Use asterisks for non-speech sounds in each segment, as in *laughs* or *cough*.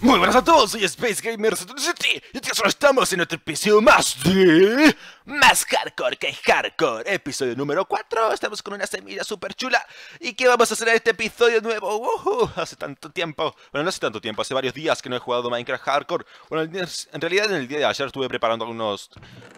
Muy buenas a todos, soy Space Gamers y solo estamos en otro episodio más de más hardcore que hardcore. Episodio número 4. Estamos con una semilla súper chula. ¿Y qué vamos a hacer en este episodio nuevo? Uh, hace tanto tiempo. Bueno, no hace tanto tiempo. Hace varios días que no he jugado Minecraft Hardcore. Bueno, en realidad en el día de ayer estuve preparando algunos.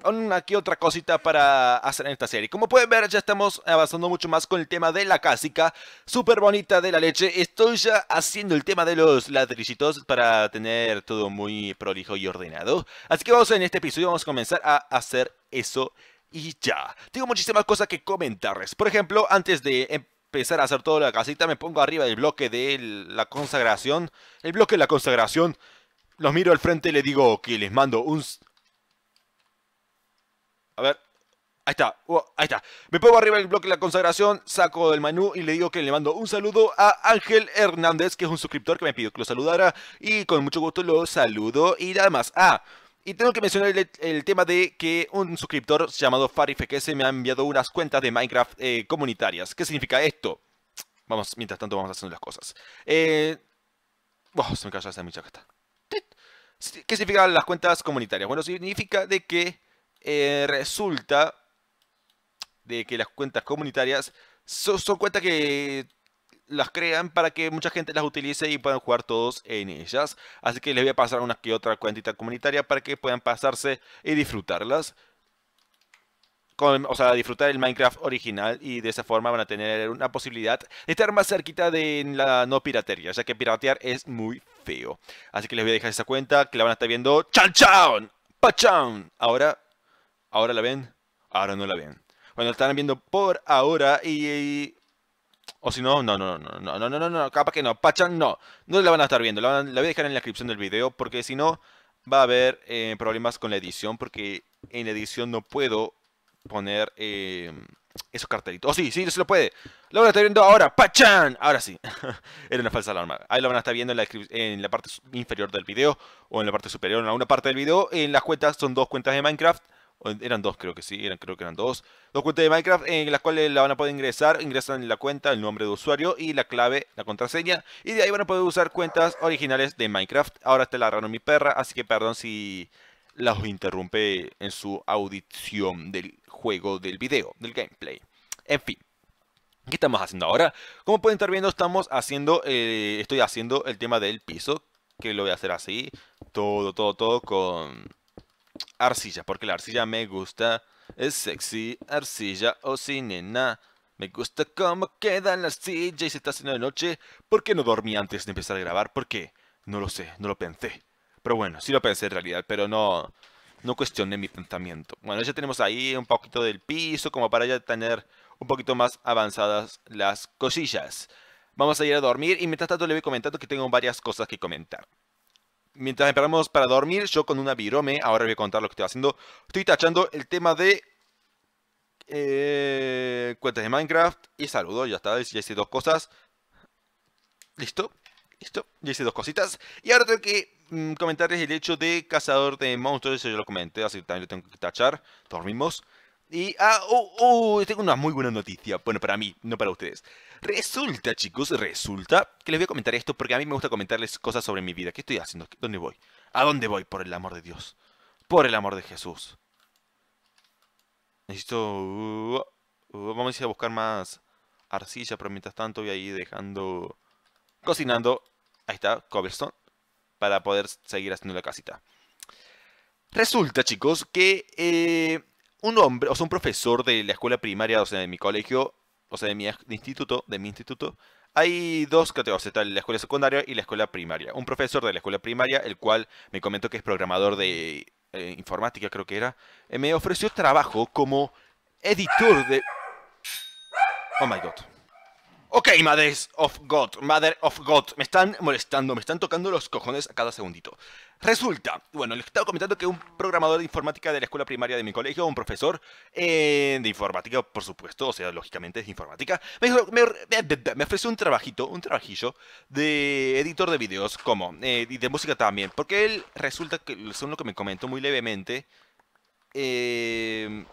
Una que otra cosita para hacer en esta serie. Como pueden ver, ya estamos avanzando mucho más con el tema de la clásica. Súper bonita de la leche. Estoy ya haciendo el tema de los ladrillitos para tener todo muy prolijo y ordenado. Así que vamos en este episodio, vamos a comenzar a hacer eso y ya. Tengo muchísimas cosas que comentarles. Por ejemplo, antes de empezar a hacer toda la casita, me pongo arriba del bloque de la consagración. El bloque de la consagración. Los miro al frente y le digo que les mando un... A ver. Ahí está. Oh, ahí está. Me pongo arriba del bloque de la consagración, saco del menú y le digo que le mando un saludo a Ángel Hernández, que es un suscriptor que me pidió que lo saludara. Y con mucho gusto lo saludo y nada más. Ah, y tengo que mencionar el, tema de que un suscriptor llamado se me ha enviado unas cuentas de Minecraft eh, comunitarias. ¿Qué significa esto? Vamos, mientras tanto vamos haciendo las cosas. Eh, se me cayó ¿Qué significan las cuentas comunitarias? Bueno, significa de que eh, resulta de que las cuentas comunitarias son cuentas que las crean para que mucha gente las utilice y puedan jugar todos en ellas. Así que les voy a pasar una que otra cuentita comunitaria para que puedan pasarse y disfrutarlas. Con, o sea, disfrutar el Minecraft original y de esa forma van a tener una posibilidad de estar más cerquita de la no piratería, ya que piratear es muy feo. Así que les voy a dejar esa cuenta que la van a estar viendo. ¡Chan chan! ¡Pachán! Ahora, ahora la ven, ahora no la ven. Bueno, la están viendo por ahora y o si no, no, no, no, no, no, no, no, capaz que no. Pachan, no. No la van a estar viendo. La, voy a dejar en la descripción del video porque si no, va a haber problemas con la edición porque en la edición no puedo poner esos cartelitos. Oh, sí, sí, se lo puede. Lo van a estar viendo ahora. ¡Pachan! Ahora sí. Era una falsa alarma. Ahí lo van a estar viendo en la, en la parte inferior del video o en la parte superior, en alguna parte del video. En las cuentas son dos cuentas de Minecraft eran dos creo que sí, eran, creo que eran dos, dos cuentas de Minecraft en las cuales la van a poder ingresar, ingresan la cuenta, el nombre de usuario y la clave, la contraseña, y de ahí van a poder usar cuentas originales de Minecraft. Ahora está la mi perra, así que perdón si los interrumpe en su audición del juego, del video, del gameplay. En fin. ¿Qué estamos haciendo ahora? Como pueden estar viendo, estamos haciendo, eh, estoy haciendo el tema del piso, que lo voy a hacer así, todo, todo, todo con arcilla, porque la arcilla me gusta. Es sexy, arcilla o oh, nena. Me gusta cómo queda la arcilla y se está haciendo de noche. ¿Por qué no dormí antes de empezar a grabar? ¿Por qué? No lo sé, no lo pensé. Pero bueno, sí lo pensé en realidad, pero no, no cuestioné mi pensamiento. Bueno, ya tenemos ahí un poquito del piso como para ya tener un poquito más avanzadas las cosillas. Vamos a ir a dormir y mientras tanto le voy comentando que tengo varias cosas que comentar mientras esperamos para dormir, yo con una virome, ahora voy a contar lo que estoy haciendo. Estoy tachando el tema de eh, cuentas de Minecraft y saludo, ya está, ya hice dos cosas. Listo, listo, ya hice dos cositas. Y ahora tengo que mm, comentarles el hecho de cazador de monstruos, eso ya lo comenté, así que también lo tengo que tachar. Dormimos. Y, ah, tengo una muy buena noticia. Bueno, para mí, no para ustedes. Resulta, chicos, resulta que les voy a comentar esto porque a mí me gusta comentarles cosas sobre mi vida. ¿Qué estoy haciendo? ¿Dónde voy? ¿A dónde voy? Por el amor de Dios. Por el amor de Jesús. Necesito... Uh, uh, vamos a ir a buscar más arcilla, pero mientras tanto voy a ir dejando... Cocinando. Ahí está, cobblestone. Para poder seguir haciendo la casita. Resulta, chicos, que... Eh, un hombre, o sea, un profesor de la escuela primaria, o sea, de mi colegio, o sea, de mi instituto, de mi instituto, hay dos categorías, está la escuela secundaria y la escuela primaria. Un profesor de la escuela primaria, el cual me comentó que es programador de eh, informática, creo que era, eh, me ofreció trabajo como editor de... Oh my god. Ok, madres of God, Mother of God, me están molestando, me están tocando los cojones a cada segundito. Resulta, bueno, les estaba comentando que un programador de informática de la escuela primaria de mi colegio, un profesor eh, de informática, por supuesto, o sea, lógicamente es de informática, me, ofreció un trabajito, un trabajillo de editor de videos, como, eh, y de música también, porque él resulta que, es lo que me comentó muy levemente, eh,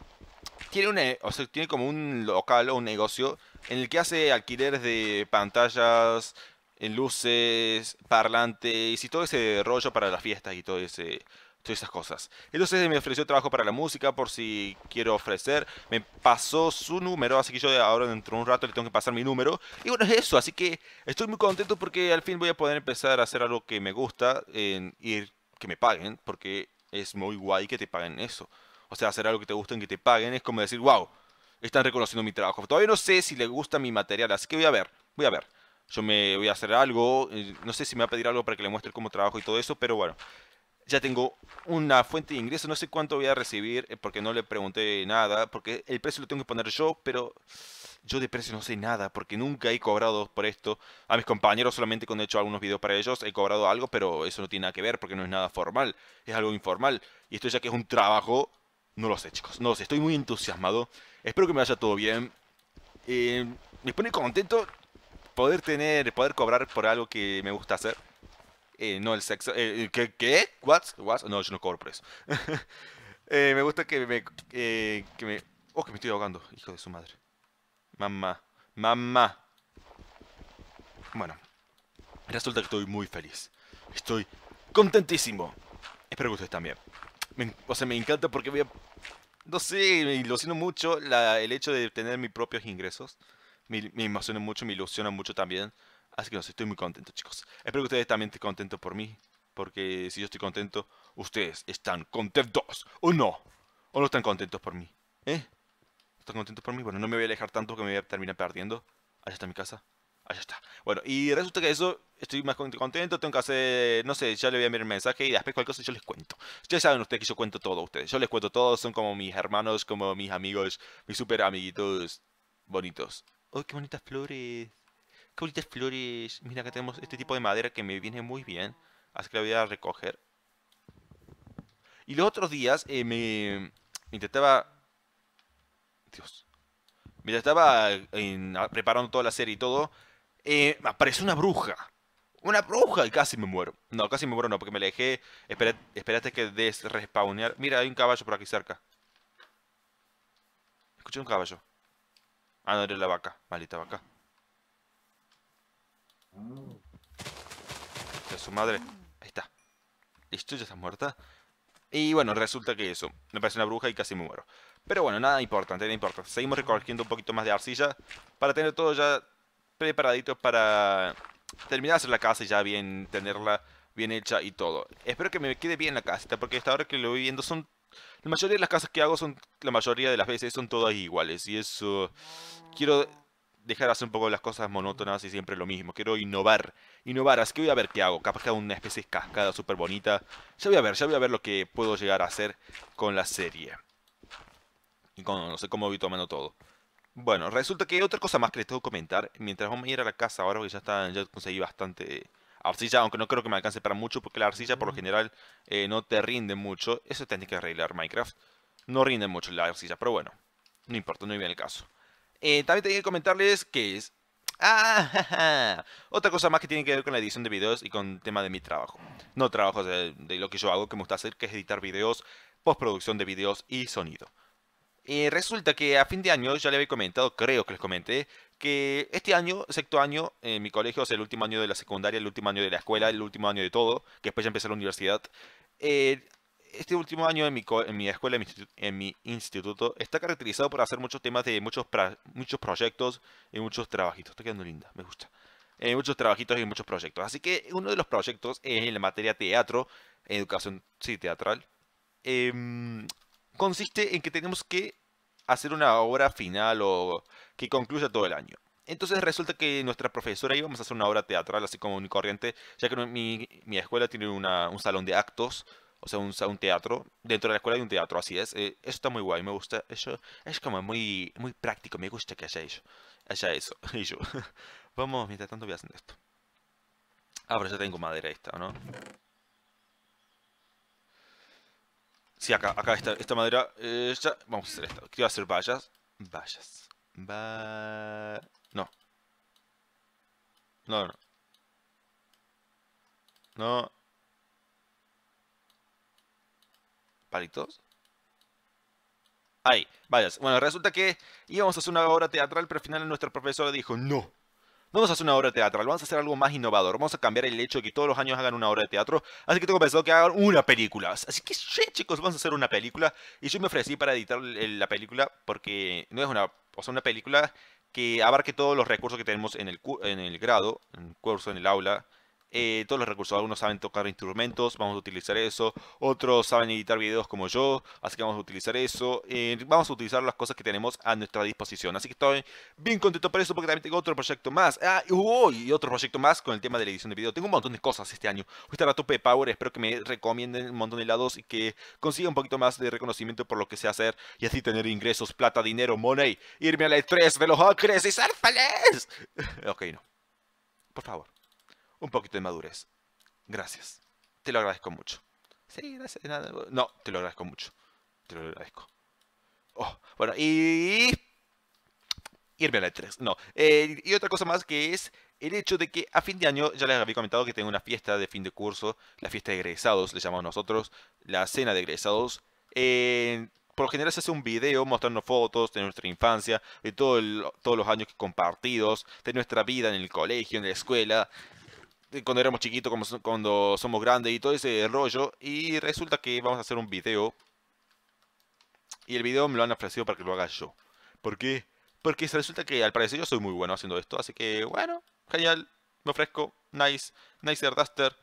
tiene, o sea, tiene como un local o un negocio en el que hace alquileres de pantallas, luces, parlantes y todo ese rollo para las fiestas y todo ese todas esas cosas. Entonces me ofreció trabajo para la música por si quiero ofrecer. Me pasó su número, así que yo ahora dentro de un rato le tengo que pasar mi número. Y bueno, es eso, así que estoy muy contento porque al fin voy a poder empezar a hacer algo que me gusta en ir que me paguen, porque es muy guay que te paguen eso o sea, hacer algo que te guste y que te paguen, es como decir, wow, están reconociendo mi trabajo. Todavía no sé si les gusta mi material, así que voy a ver, voy a ver. Yo me voy a hacer algo, eh, no sé si me va a pedir algo para que le muestre cómo trabajo y todo eso, pero bueno, ya tengo una fuente de ingreso, no sé cuánto voy a recibir eh, porque no le pregunté nada, porque el precio lo tengo que poner yo, pero yo de precio no sé nada, porque nunca he cobrado por esto. A mis compañeros solamente cuando he hecho algunos videos para ellos he cobrado algo, pero eso no tiene nada que ver porque no es nada formal, es algo informal. Y esto ya que es un trabajo no lo sé, chicos. No lo sé. Estoy muy entusiasmado. Espero que me vaya todo bien. Eh, me pone contento poder tener, poder cobrar por algo que me gusta hacer. Eh, no el sexo. Eh, eh ¿Qué? ¿Qué? What? No, yo no cobro por eso. *laughs* me gusta que me, que me... Oh, que me estoy ahogando. Hijo de su madre. Mamá. Mamá. Bueno. Resulta que estoy muy feliz. Estoy contentísimo. Espero que ustedes también o sea, me encanta porque voy a... No sé, me ilusiona mucho el hecho de tener mis propios ingresos. Me, emociona mucho, me ilusiona mucho también. Así que no sé, estoy muy contento, chicos. Espero que ustedes también estén contentos por mí. Porque si yo estoy contento, ustedes están contentos. ¿O no? ¿O no están contentos por mí? ¿Eh? ¿Están contentos por mí? Bueno, no me voy a alejar tanto que me voy a terminar perdiendo. Allá está mi casa. Allá está. Bueno, y resulta que eso estoy más contento, tengo que hacer, no sé, ya le voy a enviar un mensaje y después cualquier cosa yo les cuento. Ya saben ustedes que yo cuento todo a ustedes, yo les cuento todo, son como mis hermanos, como mis amigos, mis super amiguitos bonitos. ¡Oh, qué bonitas flores! ¡Qué bonitas flores! Mira, que tenemos este tipo de madera que me viene muy bien, así que la voy a recoger. Y los otros días eh, me intentaba... Dios. Mira, estaba eh, en... preparando toda la serie y todo. Eh, apareció una bruja una bruja y casi me muero. No, casi me muero no, porque me alejé. Espera, esperaste que desrespawnear. Mira, hay un caballo por aquí cerca. Escuché un caballo. Ah, no, era la vaca. malita vaca. De su madre. Ahí está. Listo, ya está muerta. Y bueno, resulta que eso. Me parece una bruja y casi me muero. Pero bueno, nada importante, nada importante. Seguimos recogiendo un poquito más de arcilla para tener todo ya preparadito para terminar de hacer la casa y ya bien tenerla bien hecha y todo. Espero que me quede bien la casita, porque hasta ahora que lo voy viendo son... La mayoría de las casas que hago son, la mayoría de las veces son todas iguales y eso... Quiero dejar hacer un poco las cosas monótonas y siempre lo mismo. Quiero innovar, innovar, así que voy a ver qué hago. Capaz que hago una especie de cascada súper bonita. Ya voy a ver, ya voy a ver lo que puedo llegar a hacer con la serie. Y con, no sé cómo voy tomando todo. Bueno, resulta que hay otra cosa más que les tengo que comentar. Mientras vamos a ir a la casa, ahora porque ya, está, ya conseguí bastante arcilla, aunque no creo que me alcance para mucho, porque la arcilla por lo general eh, no te rinde mucho. Eso técnica que arreglar Minecraft. No rinde mucho la arcilla, pero bueno, no importa, no bien el caso. Eh, también tengo que comentarles que es... Ah, *laughs* Otra cosa más que tiene que ver con la edición de videos y con el tema de mi trabajo. No trabajo de, de lo que yo hago, que me gusta hacer, que es editar videos, postproducción de videos y sonido. Eh, resulta que a fin de año, ya le había comentado, creo que les comenté, que este año, sexto año, en eh, mi colegio, o sea, el último año de la secundaria, el último año de la escuela, el último año de todo, que después ya empecé la universidad, eh, este último año en mi, en mi escuela, en mi, instituto, está caracterizado por hacer muchos temas de muchos, muchos proyectos y muchos trabajitos. Está quedando linda, me gusta. muchos trabajitos y muchos proyectos. Así que uno de los proyectos es en la materia teatro, educación, sí, teatral. Eh, consiste en que tenemos que hacer una obra final o que concluya todo el año. Entonces resulta que nuestra profesora íbamos a hacer una obra teatral así como un corriente, ya que mi, escuela tiene un salón de actos, o sea, un, teatro. Dentro de la escuela hay un teatro, así es. Eh, eso está muy guay, me gusta. Eso es como muy, muy práctico, me gusta que haya eso. eso. *laughs* *laughs* Vamos, mientras tanto voy haciendo esto. Ahora ya tengo madera esta, ¿no? si acá, acá esta, esta madera. Eh, vamos a hacer esto, Quiero hacer vallas. Vallas. Va... No. No, no. No. ¿Palitos? Ahí, vallas. Bueno, resulta que íbamos a hacer una obra teatral, pero al final nuestro profesor dijo, no, no vamos a hacer una obra de teatro, vamos a hacer algo más innovador. Vamos a cambiar el hecho de que todos los años hagan una obra de teatro. Así que tengo pensado que hagan una película. Así que, sí, chicos, vamos a hacer una película. Y yo me ofrecí para editar la película porque no es una, o sea, una película que abarque todos los recursos que tenemos en el, en el grado, en el curso, en el aula, eh, todos los recursos. Algunos saben tocar instrumentos, vamos a utilizar eso. Otros saben editar videos como yo, así que vamos a utilizar eso. Eh, vamos a utilizar las cosas que tenemos a nuestra disposición. Así que estoy bien contento por eso porque también tengo otro proyecto más. Ah, y otro proyecto más con el tema de la edición de video. Tengo un montón de cosas este año. Voy a estar a tope de power. Espero que me recomienden un montón de lados y que consiga un poquito más de reconocimiento por lo que sé hacer y así tener ingresos, plata, dinero, money, irme a la estrés, los hackers y ser feliz. *laughs* ok, no. Por favor un poquito de madurez. Gracias. Te lo agradezco mucho. Sí, gracias No, te lo agradezco mucho. Te lo agradezco. Oh, bueno, y... Irme a la 3. E no. Eh, y otra cosa más que es el hecho de que a fin de año, ya les había comentado que tengo una fiesta de fin de curso, la fiesta de egresados, le llamamos nosotros, la cena de egresados. Eh, por lo general se hace un video mostrando fotos de nuestra infancia, de todo todos los años que compartidos, de nuestra vida en el colegio, en la escuela, cuando éramos chiquitos, como cuando somos grandes y todo ese rollo. Y resulta que vamos a hacer un video. Y el video me lo han ofrecido para que lo haga yo. ¿Por qué? Porque resulta que al parecer yo soy muy bueno haciendo esto. Así que bueno, genial. Me ofrezco. Nice. Nicer Duster.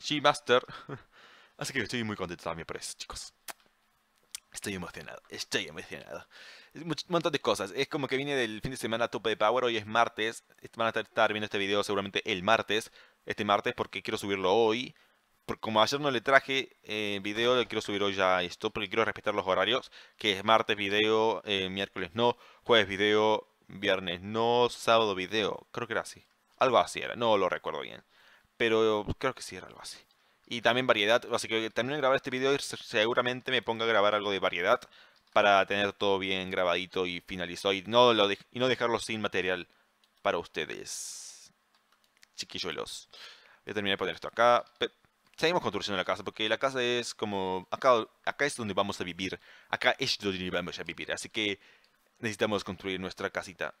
G-Master. *laughs* Así que estoy muy contento también por eso, chicos. Estoy emocionado, estoy emocionado un montón de cosas. Es como que vine del fin de semana a de power, hoy es martes, van a estar viendo este video seguramente el martes, este martes porque quiero subirlo hoy. Como ayer no le traje eh, video, quiero subir hoy ya esto porque quiero respetar los horarios, que es martes video, eh, miércoles no, jueves video, viernes no, sábado video, creo que era así. Algo así era, no lo recuerdo bien, pero creo que sí era algo así y también variedad. Así que termino de grabar este video y seguramente me ponga a grabar algo de variedad para tener todo bien grabadito y finalizado y no, dejarlo sin material para ustedes. Chiquilluelos. Voy a terminar de poner esto acá. seguimos construyendo la casa porque la casa es como... Acá, acá es donde vamos a vivir. Acá es donde vamos a vivir. Así que necesitamos construir nuestra casita.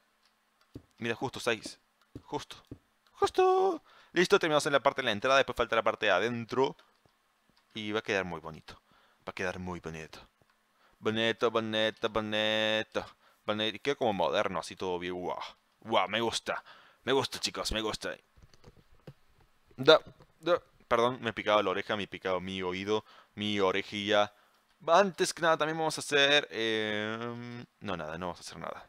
Mira, justo 6. Justo. Justo. Listo, terminamos en la parte de la entrada. Después falta la parte de adentro. Y va a quedar muy bonito. Va a quedar muy bonito. Bonito, bonito, bonito. bonito. como moderno, así todo bien. Wow, me gusta. Me gusta, chicos, me gusta. Perdón, me picado la oreja, me picado mi oído, mi orejilla. Antes que nada, también vamos a hacer... Em, no, nada, no vamos a hacer nada.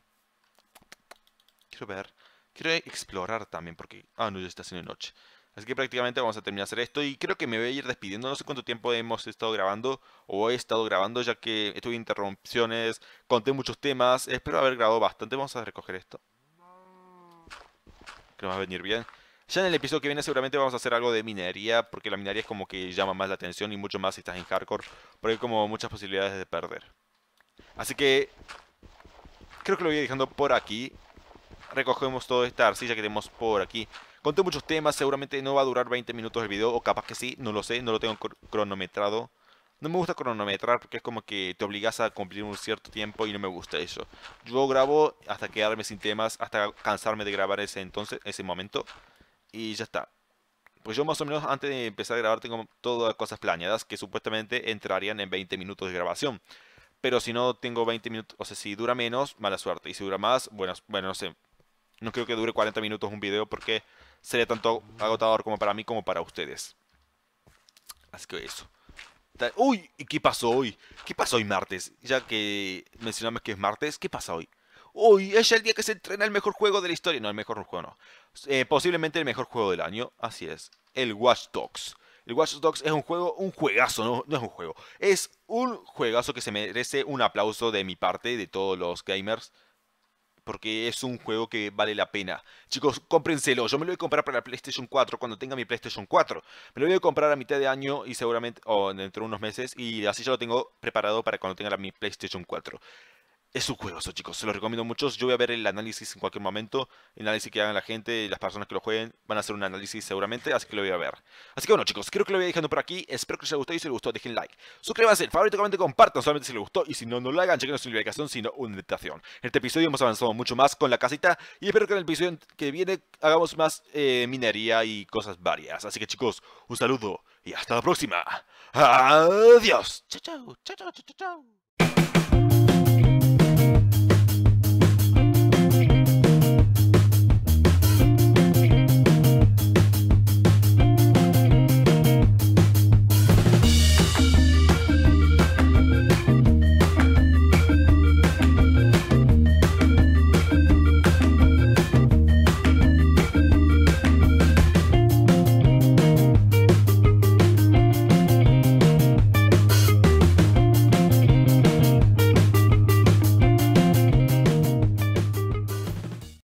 Quiero ver... Quiero explorar también porque... Ah, no, ya está haciendo noche. Así que prácticamente vamos a terminar de hacer esto y creo que me voy a ir despidiendo. No sé cuánto tiempo hemos estado grabando o he estado grabando ya que tuve interrupciones, conté muchos temas. Espero haber grabado bastante. Vamos a recoger esto. Creo que va a venir bien. Ya en el episodio que viene seguramente vamos a hacer algo de minería porque la minería es como que llama más la atención y mucho más si estás en hardcore porque hay como muchas posibilidades de perder. Así que creo que lo voy a dejando por aquí. Recogemos todo esta arcilla que tenemos por aquí. Conté muchos temas, seguramente no va a durar 20 minutos el video, o capaz que sí, no lo sé, no lo tengo cronometrado. No me gusta cronometrar porque es como que te obligas a cumplir un cierto tiempo y no me gusta eso. Yo grabo hasta quedarme sin temas, hasta cansarme de grabar ese entonces, ese momento. Y ya está. Pues yo más o menos antes de empezar a grabar tengo todas las cosas planeadas que supuestamente entrarían en 20 minutos de grabación. Pero si no tengo 20 minutos, o sea, si dura menos, mala suerte. Y si dura más, bueno, bueno no sé. No creo que dure 40 minutos un video porque sería tanto agotador como para mí como para ustedes. Así que eso. Uy, ¿y qué pasó hoy? ¿Qué pasó hoy martes? Ya que mencionamos que es martes, ¿qué pasa hoy? Uy, es el día que se entrena el mejor juego de la historia. No, el mejor juego no. Eh, posiblemente el mejor juego del año. Así es. El Watch Dogs. El Watch Dogs es un juego, un juegazo, no, no es un juego. Es un juegazo que se merece un aplauso de mi parte, de todos los gamers porque es un juego que vale la pena. Chicos, cómprenselo. Yo me lo voy a comprar para la PlayStation 4 cuando tenga mi PlayStation 4. Me lo voy a comprar a mitad de año y seguramente, o dentro de unos meses, y así ya lo tengo preparado para cuando tenga la, mi PlayStation 4 es un eso chicos. Se lo recomiendo mucho. Yo voy a ver el análisis en cualquier momento. El análisis que hagan la gente, las personas que lo jueguen, van a hacer un análisis seguramente. Así que lo voy a ver. Así que bueno, chicos, creo que lo voy a dejando por aquí. Espero que les haya gustado. Y si les gustó, dejen like. Suscríbanse, favorito, comenten, compartan solamente si les gustó. Y si no, no lo hagan. Chequen una invitación sino una invitación. En este episodio hemos avanzado mucho más con la casita. Y espero que en el episodio que viene hagamos más eh, minería y cosas varias. Así que chicos, un saludo y hasta la próxima. Adiós. Chao, chao, chao, chao, chao.